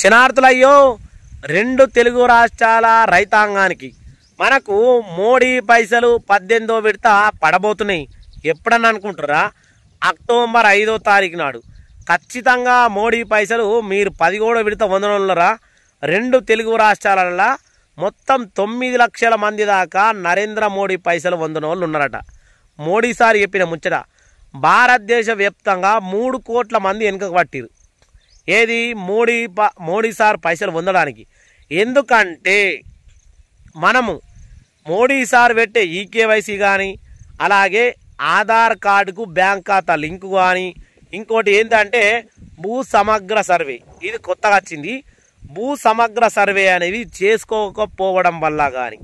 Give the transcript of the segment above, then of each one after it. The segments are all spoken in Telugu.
శనార్థులయ్యో రెండు తెలుగు రాష్ట్రాల రైతాంగానికి మనకు మోడీ పైసలు పద్దెనిమిదో విడత పడబోతున్నాయి ఎప్పుడని అనుకుంటారా అక్టోబర్ ఐదో తారీఖు నాడు ఖచ్చితంగా మోడీ పైసలు మీరు పదిగోడో విడత వందనులరా రెండు తెలుగు రాష్ట్రాలలో మొత్తం తొమ్మిది లక్షల మంది దాకా నరేంద్ర మోడీ పైసలు వందన వాళ్ళు ఉన్నారట మోడీ సార్ చెప్పిన ముచ్చట భారతదేశ వ్యాప్తంగా మూడు కోట్ల మంది వెనుక పట్టిరు ఏది మోడీ మోడీ సార్ పైసలు పొందడానికి ఎందుకంటే మనము మోడీ సార్ పెట్టే ఈకేవైసీ కానీ అలాగే ఆధార్ కార్డుకు బ్యాంక్ ఖాతా లింక్ కానీ ఇంకోటి ఏంటంటే భూ సమగ్ర సర్వే ఇది కొత్తగా వచ్చింది భూ సమగ్ర సర్వే అనేది చేసుకోకపోవడం వల్ల కానీ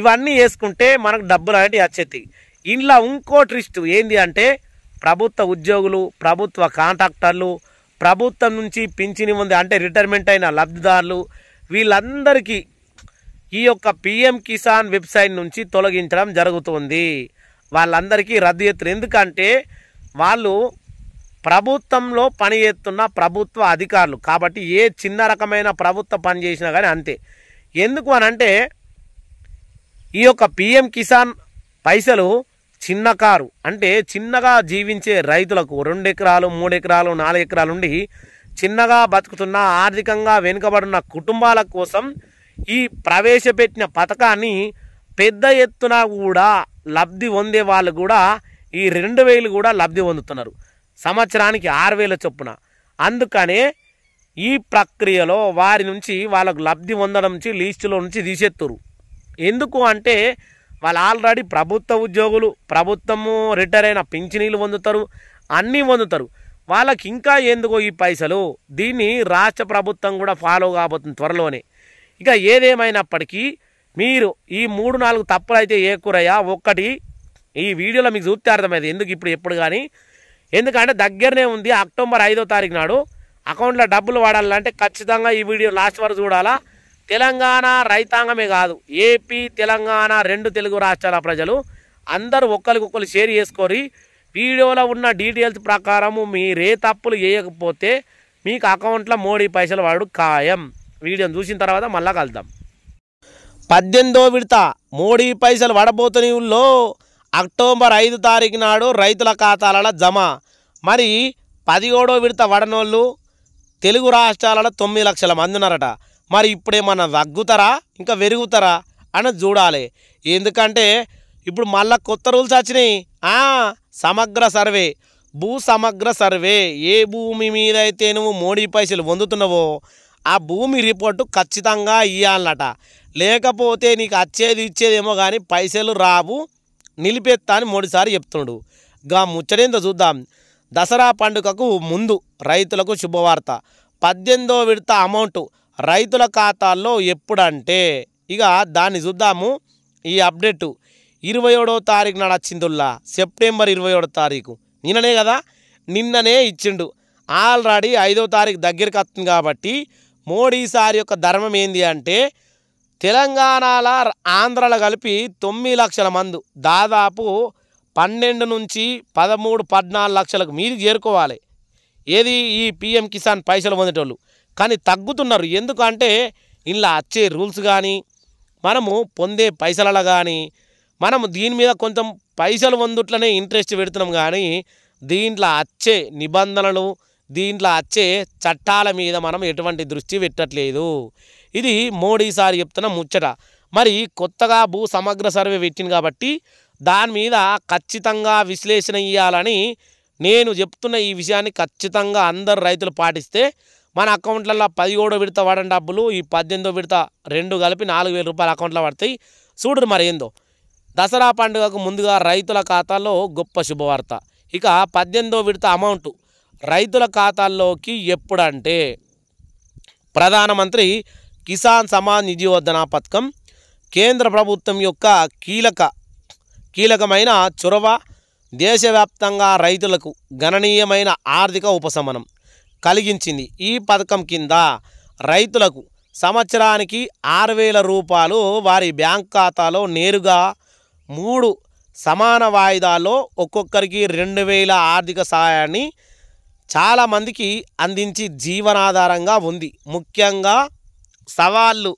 ఇవన్నీ వేసుకుంటే మనకు డబ్బులు అనేవి వచ్చేది ఇంట్లో ఇంకో ట్రిస్ట్ ఏంటి అంటే ప్రభుత్వ ఉద్యోగులు ప్రభుత్వ కాంట్రాక్టర్లు ప్రభుత్వం నుంచి పింఛని ఉంది అంటే రిటైర్మెంట్ అయిన లబ్ధిదారులు వీళ్ళందరికీ ఈ యొక్క పిఎం కిసాన్ వెబ్సైట్ నుంచి తొలగించడం జరుగుతుంది వాళ్ళందరికీ రద్దు చేస్తారు ఎందుకంటే వాళ్ళు ప్రభుత్వంలో పని చేస్తున్న ప్రభుత్వ అధికారులు కాబట్టి ఏ చిన్న రకమైన ప్రభుత్వ పని చేసినా కానీ అంతే ఎందుకు అనంటే ఈ యొక్క పిఎం కిసాన్ పైసలు చిన్న కారు అంటే చిన్నగా జీవించే రైతులకు రెండు ఎకరాలు మూడు ఎకరాలు నాలుగు ఎకరాలు ఉండి చిన్నగా బతుకుతున్న ఆర్థికంగా వెనుకబడిన కుటుంబాల కోసం ఈ ప్రవేశపెట్టిన పథకాన్ని పెద్ద ఎత్తున కూడా లబ్ధి పొందే వాళ్ళు కూడా ఈ రెండు వేలు కూడా లబ్ధి పొందుతున్నారు సంవత్సరానికి ఆరు వేల చొప్పున అందుకనే ఈ ప్రక్రియలో వారి నుంచి వాళ్ళకు లబ్ధి పొందడం నుంచి లీస్టులో నుంచి తీసేత్తురు ఎందుకు అంటే వాళ్ళు ఆల్రెడీ ప్రభుత్వ ఉద్యోగులు ప్రభుత్వము రిటైర్ అయిన పింఛనీలు పొందుతారు అన్నీ పొందుతారు వాళ్ళకి ఇంకా ఎందుకో ఈ పైసలు దీన్ని రాష్ట్ర ప్రభుత్వం కూడా ఫాలో కాబోతుంది త్వరలోనే ఇక ఏదేమైనప్పటికీ మీరు ఈ మూడు నాలుగు తప్పులు అయితే ఏ కూరయ్యా ఒక్కటి ఈ వీడియోలో మీకు చూస్తే అర్థమైంది ఎందుకు ఇప్పుడు ఎప్పుడు కానీ ఎందుకంటే దగ్గరనే ఉంది అక్టోబర్ ఐదో తారీఖు నాడు అకౌంట్లో డబ్బులు వాడాలంటే ఖచ్చితంగా ఈ వీడియో లాస్ట్ వరకు చూడాలా తెలంగాణ రైతాంగమే కాదు ఏపీ తెలంగాణ రెండు తెలుగు రాష్ట్రాల ప్రజలు అందరూ ఒక్కరికొకరు షేర్ చేసుకొని వీడియోలో ఉన్న డీటెయిల్స్ ప్రకారము మీరే తప్పులు చేయకపోతే మీకు అకౌంట్లో మోడీ పైసలు వాడు ఖాయం వీడియోని చూసిన తర్వాత మళ్ళా కలుద్దాం పద్దెనిమిదో విడత మోడీ పైసలు ఊళ్ళో అక్టోబర్ ఐదు తారీఖు నాడు రైతుల ఖాతాలలో జమ మరి పదిహేడో విడత వడనోళ్ళు తెలుగు రాష్ట్రాలలో తొమ్మిది లక్షల మంది ఉన్నారట మరి ఇప్పుడేమన్నా తగ్గుతారా ఇంకా పెరుగుతారా అని చూడాలి ఎందుకంటే ఇప్పుడు మళ్ళా కొత్త రూల్స్ వచ్చినాయి సమగ్ర సర్వే భూ సమగ్ర సర్వే ఏ భూమి మీద అయితే నువ్వు మోడీ పైసలు పొందుతున్నావో ఆ భూమి రిపోర్టు ఖచ్చితంగా ఇవ్వాలట లేకపోతే నీకు వచ్చేది ఇచ్చేదేమో కానీ పైసలు రావు నిలిపేత్తా అని మూడుసారి చెప్తున్నాడు గా ముచ్చడేందో చూద్దాం దసరా పండుగకు ముందు రైతులకు శుభవార్త పద్దెనిమిదో విడత అమౌంటు రైతుల ఖాతాల్లో ఎప్పుడంటే ఇక దాన్ని చూద్దాము ఈ అప్డేటు ఇరవై ఏడో తారీఖు నాడు వచ్చిందుల్లా సెప్టెంబర్ ఇరవై ఏడో తారీఖు నిన్ననే కదా నిన్ననే ఇచ్చిండు ఆల్రెడీ ఐదో తారీఖు దగ్గరికి వస్తుంది కాబట్టి మోడీసారి యొక్క ధర్మం ఏంది అంటే తెలంగాణల ఆంధ్రాలు కలిపి తొమ్మిది లక్షల మంది దాదాపు పన్నెండు నుంచి పదమూడు పద్నాలుగు లక్షలకు మీరు చేరుకోవాలి ఏది ఈ పిఎం కిసాన్ పైసలు పొందేటోళ్ళు కానీ తగ్గుతున్నారు ఎందుకంటే ఇలా వచ్చే రూల్స్ కానీ మనము పొందే పైసలలో కానీ మనము దీని మీద కొంచెం పైసలు పొందుట్లనే ఇంట్రెస్ట్ పెడుతున్నాం కానీ దీంట్లో వచ్చే నిబంధనలు దీంట్లో వచ్చే చట్టాల మీద మనం ఎటువంటి దృష్టి పెట్టట్లేదు ఇది మోడీసారి చెప్తున్న ముచ్చట మరి కొత్తగా భూ సమగ్ర సర్వే పెట్టింది కాబట్టి దాని మీద ఖచ్చితంగా విశ్లేషణ ఇవ్వాలని నేను చెప్తున్న ఈ విషయాన్ని ఖచ్చితంగా అందరు రైతులు పాటిస్తే మన అకౌంట్లలో పదిహేడో విడత వాడని డబ్బులు ఈ పద్దెనిమిదో విడత రెండు కలిపి నాలుగు వేల రూపాయల అకౌంట్లో పడతాయి చూడరు మరి ఏందో దసరా పండుగకు ముందుగా రైతుల ఖాతాల్లో గొప్ప శుభవార్త ఇక పద్దెనిమిదో విడత అమౌంట్ రైతుల ఖాతాల్లోకి ఎప్పుడంటే ప్రధానమంత్రి కిసాన్ సమాన్ నిధి నిధియోధన పథకం కేంద్ర ప్రభుత్వం యొక్క కీలక కీలకమైన చొరవ దేశవ్యాప్తంగా రైతులకు గణనీయమైన ఆర్థిక ఉపశమనం కలిగించింది ఈ పథకం కింద రైతులకు సంవత్సరానికి ఆరు వేల రూపాయలు వారి బ్యాంక్ ఖాతాలో నేరుగా మూడు సమాన వాయిదాల్లో ఒక్కొక్కరికి రెండు వేల ఆర్థిక సహాయాన్ని చాలామందికి అందించి జీవనాధారంగా ఉంది ముఖ్యంగా సవాళ్ళు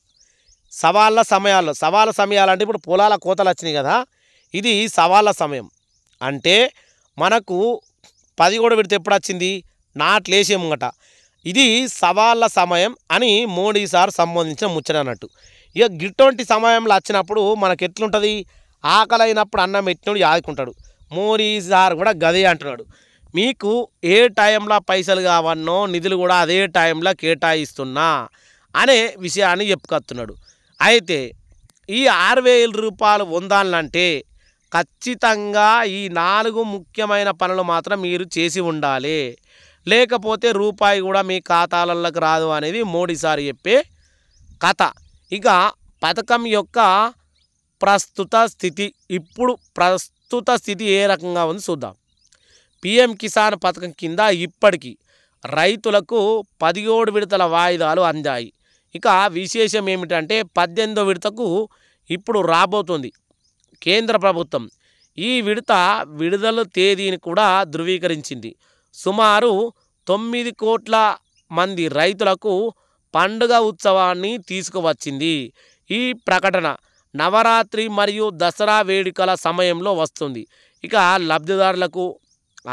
సవాళ్ళ సమయాల్లో సవాళ్ళ సమయాలంటే ఇప్పుడు పొలాల కోతలు వచ్చినాయి కదా ఇది సవాళ్ళ సమయం అంటే మనకు పది కూడా విడితే ఎప్పుడు వచ్చింది నాట్లేసే ముంగట ఇది సవాళ్ళ సమయం అని మోడీ సార్ సంబంధించిన ముచ్చట అన్నట్టు ఇక గిట్టువంటి సమయంలో వచ్చినప్పుడు మనకు ఎట్లుంటుంది ఆకలైనప్పుడు అన్నం ఎట్టినోడు ఆదుకుంటాడు మోడీ సార్ కూడా గదే అంటున్నాడు మీకు ఏ టైంలో పైసలు కావన్నో నిధులు కూడా అదే టైంలో కేటాయిస్తున్నా అనే విషయాన్ని చెప్పుకొస్తున్నాడు అయితే ఈ ఆరు వేల రూపాయలు పొందాలంటే ఖచ్చితంగా ఈ నాలుగు ముఖ్యమైన పనులు మాత్రం మీరు చేసి ఉండాలి లేకపోతే రూపాయి కూడా మీ ఖాతాలలోకి రాదు అనేది మోడీసారి చెప్పే కథ ఇక పథకం యొక్క ప్రస్తుత స్థితి ఇప్పుడు ప్రస్తుత స్థితి ఏ రకంగా ఉంది చూద్దాం పిఎం కిసాన్ పథకం కింద ఇప్పటికీ రైతులకు పదిహేడు విడతల వాయిదాలు అందాయి ఇక విశేషం ఏమిటంటే పద్దెనిమిదో విడతకు ఇప్పుడు రాబోతుంది కేంద్ర ప్రభుత్వం ఈ విడత విడుదల తేదీని కూడా ధృవీకరించింది సుమారు తొమ్మిది కోట్ల మంది రైతులకు పండుగ ఉత్సవాన్ని తీసుకువచ్చింది ఈ ప్రకటన నవరాత్రి మరియు దసరా వేడుకల సమయంలో వస్తుంది ఇక లబ్ధిదారులకు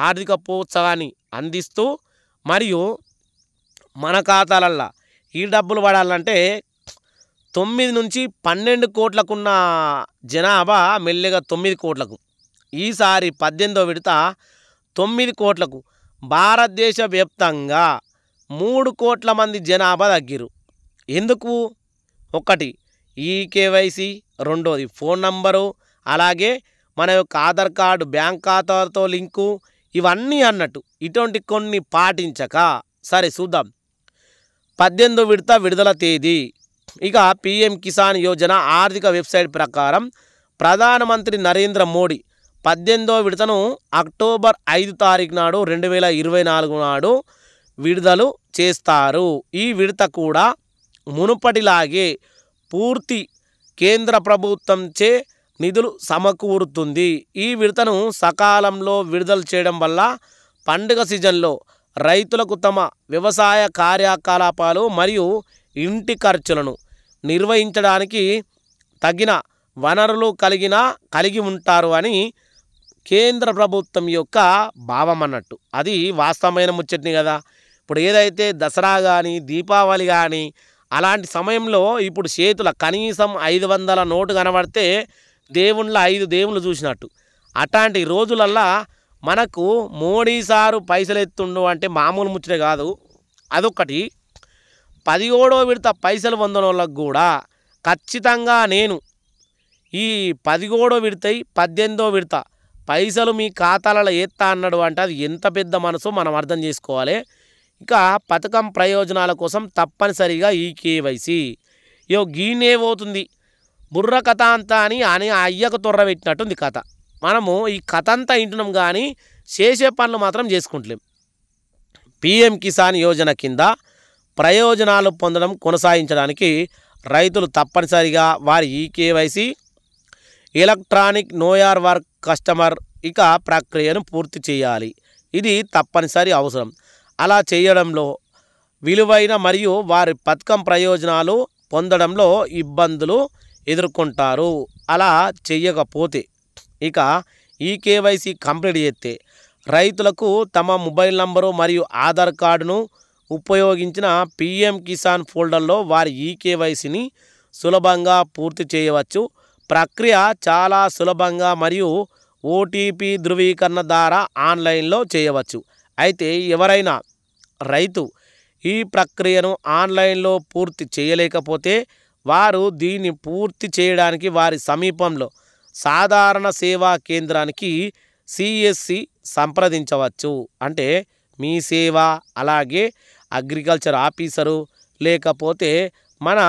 ఆర్థిక ప్రోత్సాహాన్ని అందిస్తూ మరియు మన ఖాతాలల్లో ఈ డబ్బులు పడాలంటే తొమ్మిది నుంచి పన్నెండు కోట్లకున్న జనాభా మెల్లగా తొమ్మిది కోట్లకు ఈసారి పద్దెనిమిదో విడత తొమ్మిది కోట్లకు భారతదేశ వ్యాప్తంగా మూడు కోట్ల మంది జనాభా తగ్గిరు ఎందుకు ఒకటి ఈ కేవైసీ రెండోది ఫోన్ నంబరు అలాగే మన యొక్క ఆధార్ కార్డు బ్యాంక్ ఖాతాతో లింకు ఇవన్నీ అన్నట్టు ఇటువంటి కొన్ని పాటించక సరే చూద్దాం పద్దెనిమిది విడత విడుదల తేదీ ఇక పిఎం కిసాన్ యోజన ఆర్థిక వెబ్సైట్ ప్రకారం ప్రధానమంత్రి నరేంద్ర మోడీ పద్దెనిమిదో విడతను అక్టోబర్ ఐదు తారీఖు నాడు రెండు వేల ఇరవై నాలుగు నాడు విడుదల చేస్తారు ఈ విడత కూడా మునుపటిలాగే పూర్తి కేంద్ర ప్రభుత్వంచే నిధులు సమకూరుతుంది ఈ విడతను సకాలంలో విడుదల చేయడం వల్ల పండుగ సీజన్లో రైతులకు తమ వ్యవసాయ కార్యకలాపాలు మరియు ఇంటి ఖర్చులను నిర్వహించడానికి తగిన వనరులు కలిగిన కలిగి ఉంటారు అని కేంద్ర ప్రభుత్వం యొక్క భావం అన్నట్టు అది వాస్తవమైన ముచ్చట్ని కదా ఇప్పుడు ఏదైతే దసరా కానీ దీపావళి కానీ అలాంటి సమయంలో ఇప్పుడు చేతుల కనీసం ఐదు వందల నోటు కనబడితే దేవుళ్ళ ఐదు దేవుళ్ళు చూసినట్టు అట్లాంటి రోజులల్లా మనకు మోడీ సారు పైసలు ఎత్తుండు అంటే మామూలు ముచ్చట కాదు అదొకటి పదిహేడో విడత పైసలు వాళ్ళకు కూడా ఖచ్చితంగా నేను ఈ పదిహేడో విడతయి పద్దెనిమిదో విడత పైసలు మీ ఖాతాలలో ఎత్తా అన్నాడు అంటే అది ఎంత పెద్ద మనసు మనం అర్థం చేసుకోవాలి ఇక పథకం ప్రయోజనాల కోసం తప్పనిసరిగా ఈ కేవైసీ యో గీనేవోతుంది బుర్ర కథ అంతా అని అని అయ్యకు తొర్ర పెట్టినట్టుంది కథ మనము ఈ కథ అంతా వింటున్నాం కానీ చేసే పనులు మాత్రం చేసుకుంటలేం పిఎం కిసాన్ యోజన కింద ప్రయోజనాలు పొందడం కొనసాగించడానికి రైతులు తప్పనిసరిగా వారి ఈ KYC electronic know your work customer ఇక ప్రక్రియను పూర్తి చేయాలి ఇది తప్పనిసరి అవసరం అలా చేయడంలో విలువైన మరియు వారి పథకం ప్రయోజనాలు పొందడంలో ఇబ్బందులు ఎదుర్కొంటారు అలా చేయకపోతే ఇక ఈ కేవైసీ కంప్లీట్ చేస్తే రైతులకు తమ మొబైల్ నంబరు మరియు ఆధార్ కార్డును ఉపయోగించిన పిఎం కిసాన్ ఫోల్డర్లో వారి ఈ కేవైసీని సులభంగా పూర్తి చేయవచ్చు ప్రక్రియ చాలా సులభంగా మరియు ఓటీపీ ధృవీకరణ ద్వారా ఆన్లైన్లో చేయవచ్చు అయితే ఎవరైనా రైతు ఈ ప్రక్రియను ఆన్లైన్లో పూర్తి చేయలేకపోతే వారు దీన్ని పూర్తి చేయడానికి వారి సమీపంలో సాధారణ సేవా కేంద్రానికి సిఎస్సి సంప్రదించవచ్చు అంటే మీ సేవ అలాగే అగ్రికల్చర్ ఆఫీసరు లేకపోతే మన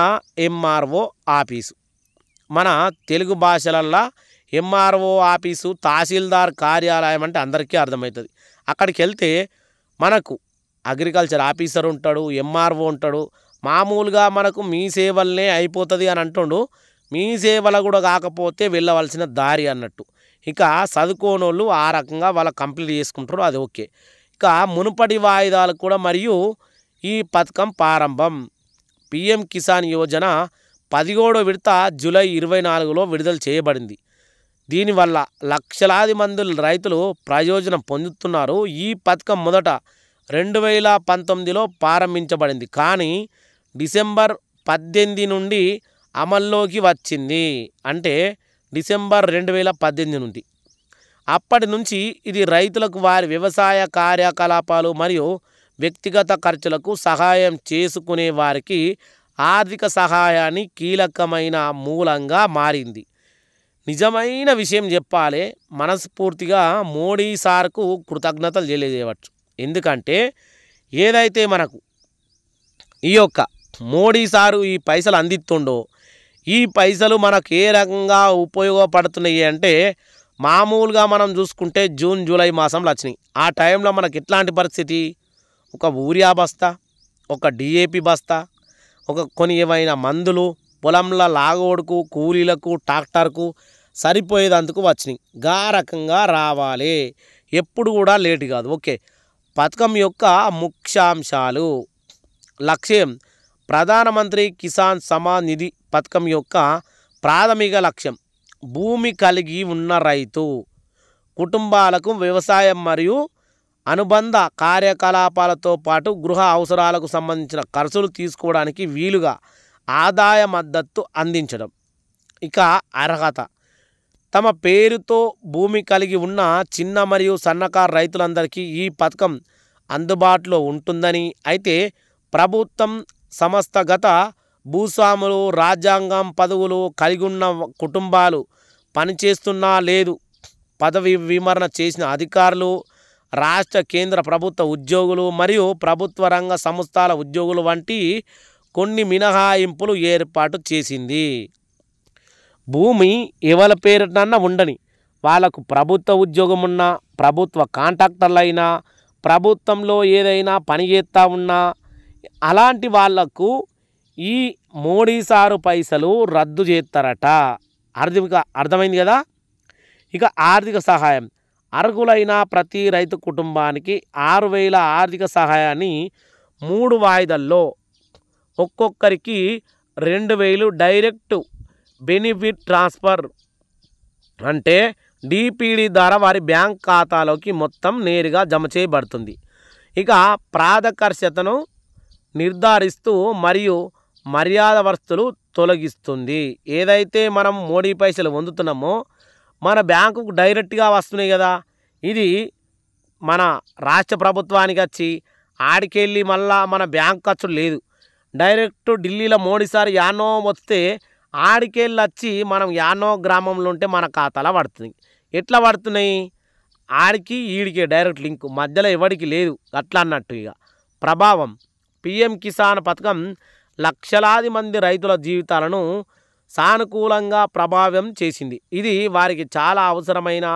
ఎంఆర్ఓ ఆఫీసు మన తెలుగు భాషలల్లో ఎంఆర్ఓ ఆఫీసు తహసీల్దార్ కార్యాలయం అంటే అందరికీ అర్థమవుతుంది అక్కడికి వెళ్తే మనకు అగ్రికల్చర్ ఆఫీసర్ ఉంటాడు ఎంఆర్ఓ ఉంటాడు మామూలుగా మనకు మీ సేవలనే అయిపోతుంది అని అంటుండు మీ సేవల కూడా కాకపోతే వెళ్ళవలసిన దారి అన్నట్టు ఇక చదువుకోనోళ్ళు ఆ రకంగా వాళ్ళ కంప్లీట్ చేసుకుంటారు అది ఓకే ఇక మునుపటి వాయిదాలు కూడా మరియు ఈ పథకం ప్రారంభం పిఎం కిసాన్ యోజన పదిహేడో విడత జూలై ఇరవై నాలుగులో విడుదల చేయబడింది దీనివల్ల లక్షలాది మంది రైతులు ప్రయోజనం పొందుతున్నారు ఈ పథకం మొదట రెండు వేల పంతొమ్మిదిలో ప్రారంభించబడింది కానీ డిసెంబర్ పద్దెనిమిది నుండి అమల్లోకి వచ్చింది అంటే డిసెంబర్ రెండు వేల పద్దెనిమిది నుండి అప్పటి నుంచి ఇది రైతులకు వారి వ్యవసాయ కార్యకలాపాలు మరియు వ్యక్తిగత ఖర్చులకు సహాయం చేసుకునే వారికి ఆర్థిక సహాయాన్ని కీలకమైన మూలంగా మారింది నిజమైన విషయం చెప్పాలి మనస్ఫూర్తిగా మోడీ సార్కు కృతజ్ఞతలు తెలియజేయవచ్చు ఎందుకంటే ఏదైతే మనకు ఈ యొక్క మోడీ సారు ఈ పైసలు అందిస్తుండో ఈ పైసలు మనకు ఏ రకంగా ఉపయోగపడుతున్నాయి అంటే మామూలుగా మనం చూసుకుంటే జూన్ జూలై మాసంలో వచ్చినాయి ఆ టైంలో మనకి ఎట్లాంటి పరిస్థితి ఒక ఊరియా బస్తా ఒక డిఏపి బస్తా ఒక కొన్ని ఏమైనా మందులు పొలంలో లాగోడుకు కూలీలకు ట్రాక్టర్కు సరిపోయేదందుకు వచ్చినాయి గా రకంగా రావాలి ఎప్పుడు కూడా లేట్ కాదు ఓకే పథకం యొక్క ముఖ్యాంశాలు లక్ష్యం ప్రధానమంత్రి కిసాన్ సమాన్ నిధి పథకం యొక్క ప్రాథమిక లక్ష్యం భూమి కలిగి ఉన్న రైతు కుటుంబాలకు వ్యవసాయం మరియు అనుబంధ కార్యకలాపాలతో పాటు గృహ అవసరాలకు సంబంధించిన ఖర్చులు తీసుకోవడానికి వీలుగా ఆదాయ మద్దతు అందించడం ఇక అర్హత తమ పేరుతో భూమి కలిగి ఉన్న చిన్న మరియు సన్నకారు రైతులందరికీ ఈ పథకం అందుబాటులో ఉంటుందని అయితే ప్రభుత్వం సంస్థగత భూస్వాములు రాజ్యాంగం పదవులు కలిగి ఉన్న కుటుంబాలు పనిచేస్తున్నా లేదు పదవి విమరణ చేసిన అధికారులు రాష్ట్ర కేంద్ర ప్రభుత్వ ఉద్యోగులు మరియు ప్రభుత్వ రంగ సంస్థల ఉద్యోగులు వంటి కొన్ని మినహాయింపులు ఏర్పాటు చేసింది భూమి ఎవరి పేరునన్నా ఉండని వాళ్ళకు ప్రభుత్వ ఉద్యోగం ఉన్నా ప్రభుత్వ కాంట్రాక్టర్లైనా ప్రభుత్వంలో ఏదైనా పని చేస్తూ ఉన్నా అలాంటి వాళ్లకు ఈ మోడీ సారు పైసలు రద్దు చేస్తారట ఆర్థిక అర్థమైంది కదా ఇక ఆర్థిక సహాయం అర్హులైన ప్రతి రైతు కుటుంబానికి ఆరు వేల ఆర్థిక సహాయాన్ని మూడు వాయిదల్లో ఒక్కొక్కరికి రెండు వేలు డైరెక్ట్ బెనిఫిట్ ట్రాన్స్ఫర్ అంటే డిపిడి ద్వారా వారి బ్యాంక్ ఖాతాలోకి మొత్తం నేరుగా జమ చేయబడుతుంది ఇక ప్రాధకర్షతను నిర్ధారిస్తూ మరియు మర్యాద వస్తులు తొలగిస్తుంది ఏదైతే మనం మోడీ పైసలు పొందుతున్నామో మన బ్యాంకుకు డైరెక్ట్గా వస్తున్నాయి కదా ఇది మన రాష్ట్ర ప్రభుత్వానికి వచ్చి ఆడికెళ్ళి మళ్ళా మన బ్యాంక్ ఖర్చు లేదు డైరెక్ట్ ఢిల్లీలో మోడీసారి యానో వస్తే ఆడికెళ్ళి వచ్చి మనం యానో గ్రామంలో ఉంటే మన ఖాతాలో పడుతుంది ఎట్లా పడుతున్నాయి ఆడికి ఈడికి డైరెక్ట్ లింకు మధ్యలో ఎవడికి లేదు అట్లా అన్నట్టు ఇక ప్రభావం పిఎం కిసాన్ పథకం లక్షలాది మంది రైతుల జీవితాలను సానుకూలంగా ప్రభావం చేసింది ఇది వారికి చాలా అవసరమైన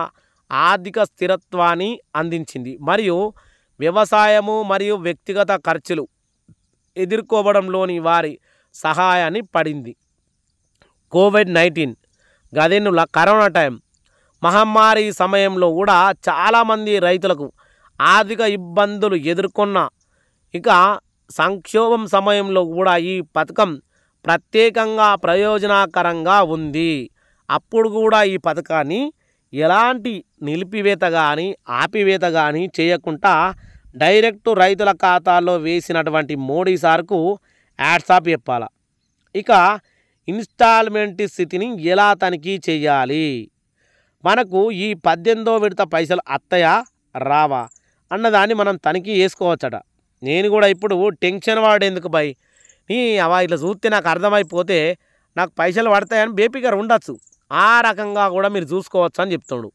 ఆర్థిక స్థిరత్వాన్ని అందించింది మరియు వ్యవసాయము మరియు వ్యక్తిగత ఖర్చులు ఎదుర్కోవడంలోని వారి సహాయాన్ని పడింది కోవిడ్ నైన్టీన్ గదేనుల కరోనా టైం మహమ్మారి సమయంలో కూడా చాలామంది రైతులకు ఆర్థిక ఇబ్బందులు ఎదుర్కొన్న ఇక సంక్షోభం సమయంలో కూడా ఈ పథకం ప్రత్యేకంగా ప్రయోజనకరంగా ఉంది అప్పుడు కూడా ఈ పథకాన్ని ఎలాంటి నిలిపివేత కానీ ఆపివేత కానీ చేయకుండా డైరెక్ట్ రైతుల ఖాతాల్లో వేసినటువంటి మోడీ సార్కు యాడ్సాప్ చెప్పాల ఇక ఇన్స్టాల్మెంట్ స్థితిని ఎలా తనిఖీ చేయాలి మనకు ఈ పద్దెనిమిదో విడత పైసలు అత్తయా రావా అన్నదాన్ని మనం తనిఖీ చేసుకోవచ్చట నేను కూడా ఇప్పుడు టెన్షన్ వాడేందుకు బై నీ అవా ఇట్లా చూస్తే నాకు అర్థమైపోతే నాకు పైసలు పడతాయని గారు ఉండొచ్చు ఆ రకంగా కూడా మీరు చూసుకోవచ్చు అని చెప్తాడు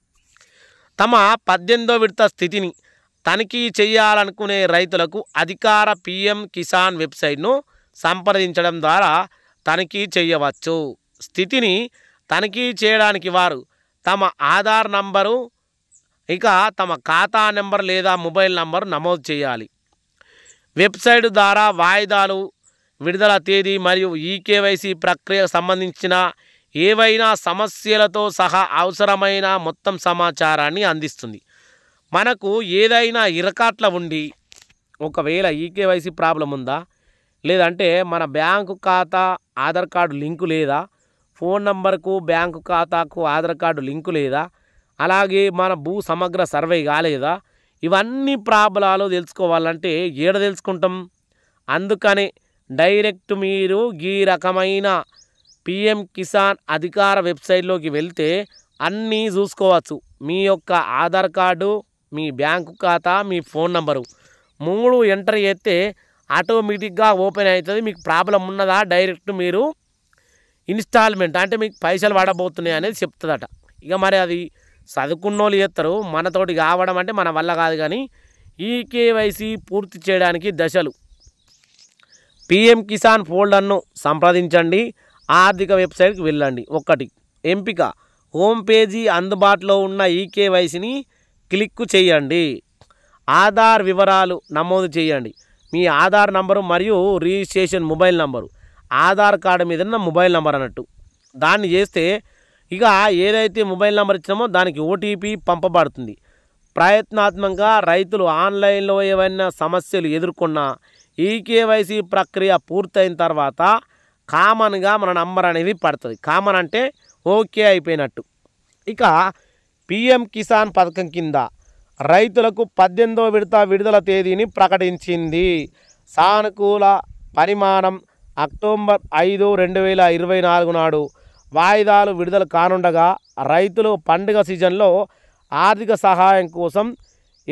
తమ పద్దెనిమిదో విడత స్థితిని తనిఖీ చేయాలనుకునే రైతులకు అధికార పిఎం కిసాన్ వెబ్సైట్ను సంప్రదించడం ద్వారా తనిఖీ చేయవచ్చు స్థితిని తనిఖీ చేయడానికి వారు తమ ఆధార్ నంబరు ఇక తమ ఖాతా నెంబర్ లేదా మొబైల్ నంబరు నమోదు చేయాలి వెబ్సైట్ ద్వారా వాయిదాలు విడుదల తేదీ మరియు ఈకేవైసీ ప్రక్రియకు సంబంధించిన ఏవైనా సమస్యలతో సహా అవసరమైన మొత్తం సమాచారాన్ని అందిస్తుంది మనకు ఏదైనా ఇరకాట్ల ఉండి ఒకవేళ ఈకేవైసీ ప్రాబ్లం ఉందా లేదంటే మన బ్యాంకు ఖాతా ఆధార్ కార్డు లింకు లేదా ఫోన్ నంబర్కు బ్యాంకు ఖాతాకు ఆధార్ కార్డు లింకు లేదా అలాగే మన భూ సమగ్ర సర్వే కాలేదా ఇవన్నీ ప్రాబ్లాలు తెలుసుకోవాలంటే ఏడ తెలుసుకుంటాం అందుకనే డైరెక్ట్ మీరు ఈ రకమైన పిఎం కిసాన్ అధికార వెబ్సైట్లోకి వెళ్తే అన్నీ చూసుకోవచ్చు మీ యొక్క ఆధార్ కార్డు మీ బ్యాంకు ఖాతా మీ ఫోన్ నంబరు మూడు ఎంటర్ చేస్తే ఆటోమేటిక్గా ఓపెన్ అవుతుంది మీకు ప్రాబ్లం ఉన్నదా డైరెక్ట్ మీరు ఇన్స్టాల్మెంట్ అంటే మీకు పైసలు పడబోతున్నాయి అనేది చెప్తుందట ఇక మరి అది చదువుకున్నోళ్ళు చేస్తారు మనతోటి కావడం అంటే మన వల్ల కాదు కానీ ఈ కేవైసీ పూర్తి చేయడానికి దశలు పిఎం కిసాన్ ఫోల్డర్ను సంప్రదించండి ఆర్థిక వెబ్సైట్కి వెళ్ళండి ఒకటి ఎంపిక హోమ్ పేజీ అందుబాటులో ఉన్న ఈకేవైసీని క్లిక్ చేయండి ఆధార్ వివరాలు నమోదు చేయండి మీ ఆధార్ నంబరు మరియు registration mobile number Aadhaar card మీద మొబైల్ నంబర్ అన్నట్టు దాన్ని చేస్తే ఇక ఏదైతే మొబైల్ నంబర్ ఇచ్చినామో దానికి ఓటీపీ పంపబడుతుంది ప్రయత్నాత్మకంగా రైతులు ఆన్లైన్లో ఏవైనా సమస్యలు ఎదుర్కొన్నా ఈ కేవైసీ ప్రక్రియ పూర్తయిన తర్వాత కామన్గా మన నంబర్ అనేది పడుతుంది కామన్ అంటే ఓకే అయిపోయినట్టు ఇక పిఎం కిసాన్ పథకం కింద రైతులకు పద్దెనిమిదో విడత విడుదల తేదీని ప్రకటించింది సానుకూల పరిమాణం అక్టోబర్ ఐదు రెండు వేల ఇరవై నాలుగు నాడు వాయిదాలు విడుదల కానుండగా రైతులు పండుగ సీజన్లో ఆర్థిక సహాయం కోసం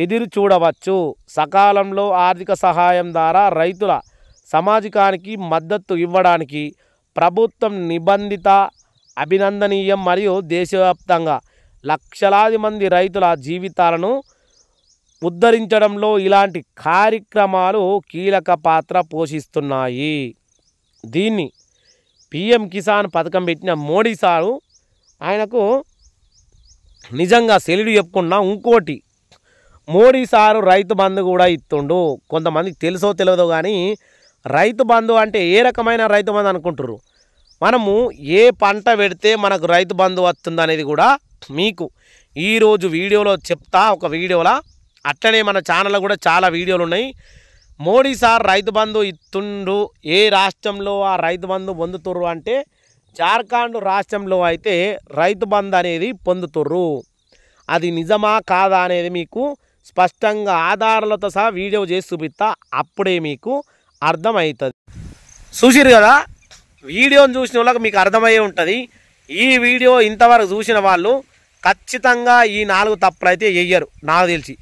ఎదురు చూడవచ్చు సకాలంలో ఆర్థిక సహాయం ద్వారా రైతుల సమాజకానికి మద్దతు ఇవ్వడానికి ప్రభుత్వం నిబంధిత అభినందనీయం మరియు దేశవ్యాప్తంగా లక్షలాది మంది రైతుల జీవితాలను ఉద్ధరించడంలో ఇలాంటి కార్యక్రమాలు కీలక పాత్ర పోషిస్తున్నాయి దీన్ని పిఎం కిసాన్ పథకం పెట్టిన మోడీ సారు ఆయనకు నిజంగా సెల్యూట్ చెప్పుకున్న ఇంకోటి మోడీ సారు రైతు బంధు కూడా ఇస్తుండు కొంతమందికి తెలుసో తెలియదో కానీ రైతు బంధు అంటే ఏ రకమైన రైతు బంధు అనుకుంటురు మనము ఏ పంట పెడితే మనకు రైతు బంధు వస్తుంది అనేది కూడా మీకు ఈరోజు వీడియోలో చెప్తా ఒక వీడియోలా అట్లనే మన ఛానల్లో కూడా చాలా వీడియోలు ఉన్నాయి మోడీ సార్ రైతు బంధు ఇస్తుండు ఏ రాష్ట్రంలో ఆ రైతు బంధు పొందుతుర్రు అంటే జార్ఖండ్ రాష్ట్రంలో అయితే రైతు బంధు అనేది పొందుతుర్రు అది నిజమా కాదా అనేది మీకు స్పష్టంగా ఆధారాలతో సహా వీడియో చేసి చూపిస్తా అప్పుడే మీకు అర్థమవుతుంది చూసిరు కదా వీడియోని చూసిన వాళ్ళకి మీకు అర్థమయ్యే ఉంటుంది ఈ వీడియో ఇంతవరకు చూసిన వాళ్ళు ఖచ్చితంగా ఈ నాలుగు తప్పులు అయితే వేయరు నాకు తెలిసి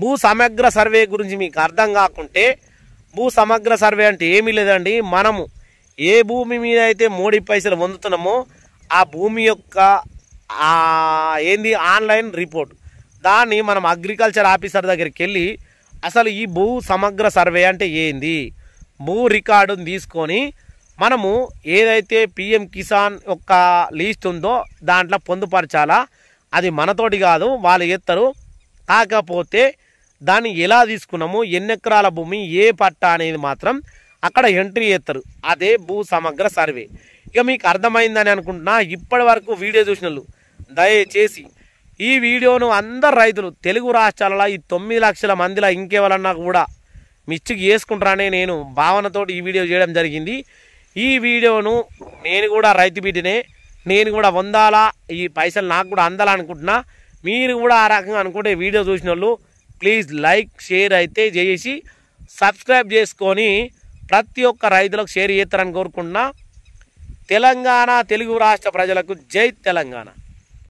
భూ సమగ్ర సర్వే గురించి మీకు అర్థం కాకుంటే భూ సమగ్ర సర్వే అంటే ఏమీ లేదండి మనము ఏ భూమి మీద అయితే మోడీ పైసలు పొందుతున్నామో ఆ భూమి యొక్క ఏంది ఆన్లైన్ రిపోర్ట్ దాన్ని మనం అగ్రికల్చర్ ఆఫీసర్ దగ్గరికి వెళ్ళి అసలు ఈ భూ సమగ్ర సర్వే అంటే ఏంది భూ రికార్డును తీసుకొని మనము ఏదైతే పిఎం కిసాన్ యొక్క లీస్ట్ ఉందో దాంట్లో పొందుపరచాలా అది మనతోటి కాదు వాళ్ళు ఎత్తరు కాకపోతే దాన్ని ఎలా తీసుకున్నాము ఎన్ని ఎకరాల భూమి ఏ పట్టా అనేది మాత్రం అక్కడ ఎంట్రీ చేస్తారు అదే భూ సమగ్ర సర్వే ఇక మీకు అర్థమైందని అనుకుంటున్నా ఇప్పటి వరకు వీడియో చూసిన దయచేసి ఈ వీడియోను అందరు రైతులు తెలుగు రాష్ట్రాలలో ఈ తొమ్మిది లక్షల మందిలో ఇంకెవరన్నా కూడా మిస్టేక్ చేసుకుంటారనే నేను భావనతో ఈ వీడియో చేయడం జరిగింది ఈ వీడియోను నేను కూడా రైతు బిడ్డనే నేను కూడా వందాలా ఈ పైసలు నాకు కూడా అందాలనుకుంటున్నా మీరు కూడా ఆ రకంగా అనుకుంటే వీడియో చూసిన వాళ్ళు ప్లీజ్ లైక్ షేర్ అయితే చేసి సబ్స్క్రైబ్ చేసుకొని ప్రతి ఒక్క రైతులకు షేర్ చేస్తారని కోరుకుంటున్నా తెలంగాణ తెలుగు రాష్ట్ర ప్రజలకు జై తెలంగాణ